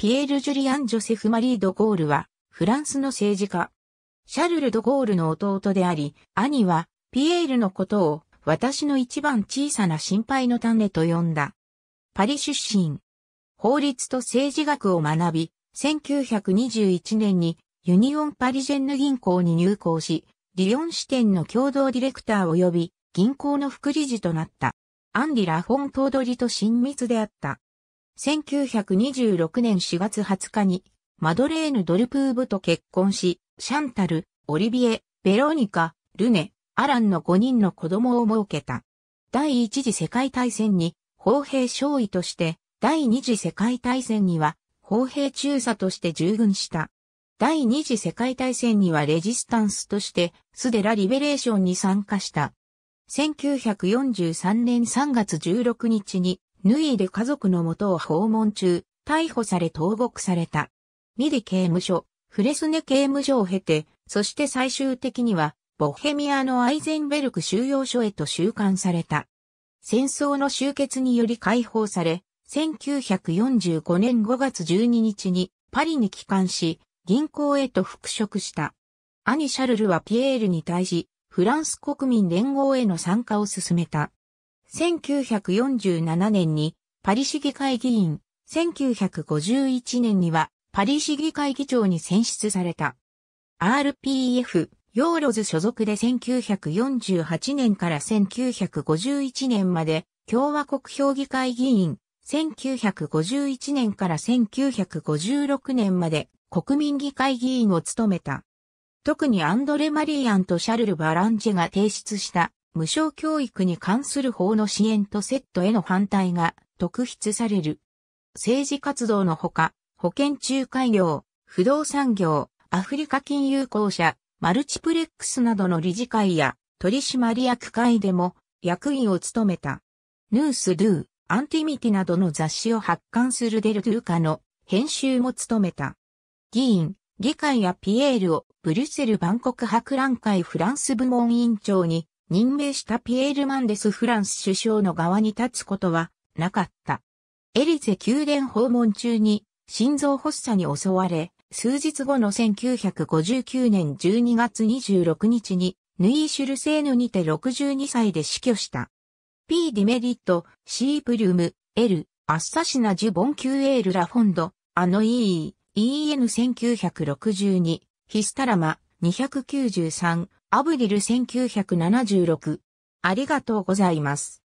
ピエール・ジュリアン・ジョセフ・マリー・ド・ゴールは、フランスの政治家。シャルル・ド・ゴールの弟であり、兄は、ピエールのことを、私の一番小さな心配の種と呼んだ。パリ出身。法律と政治学を学び、1921年にユニオン・パリジェンヌ銀行に入行し、リヨン支店の共同ディレクター及び銀行の副理事となった。アンリ・ラフォン・トードリと親密であった。1926年4月20日に、マドレーヌ・ドルプーブと結婚し、シャンタル、オリビエ、ベローニカ、ルネ、アランの5人の子供を設けた。第一次世界大戦に、砲兵少尉として、第二次世界大戦には、砲兵中佐として従軍した。第二次世界大戦にはレジスタンスとして、スデラ・リベレーションに参加した。1943年3月16日に、ヌイで家族の元を訪問中、逮捕され投獄された。ミリ刑務所、フレスネ刑務所を経て、そして最終的には、ボヘミアのアイゼンベルク収容所へと収監された。戦争の終結により解放され、1945年5月12日にパリに帰還し、銀行へと復職した。兄シャルルはピエールに対し、フランス国民連合への参加を進めた。1947年にパリ市議会議員、1951年にはパリ市議会議長に選出された。RPF、ヨーロズ所属で1948年から1951年まで共和国評議会議員、1951年から1956年まで国民議会議員を務めた。特にアンドレ・マリーアンとシャルル・バランジェが提出した無償教育に関する法の支援とセットへの反対が特筆される。政治活動のほか、保険仲介業、不動産業、アフリカ金融公社、マルチプレックスなどの理事会や取締役会でも役員を務めた。ヌース・ドゥ、アンティミティなどの雑誌を発刊するデル・ドゥーカの編集も務めた。議員、議会やピエールをブリュッセル万国博覧会フランス部門委員長に任命したピエール・マンデス・フランス首相の側に立つことはなかった。エリゼ宮殿訪問中に心臓発作に襲われ、数日後の1959年12月26日にヌイーシュルセーヌにて62歳で死去した。P. ディメリット、C. プリュム、L. アッサシナ・ジュ・ボン・キュエール・ラ・フォンド、あの E. E.N.1962、ヒスタラマ、293、アブディル1976。ありがとうございます。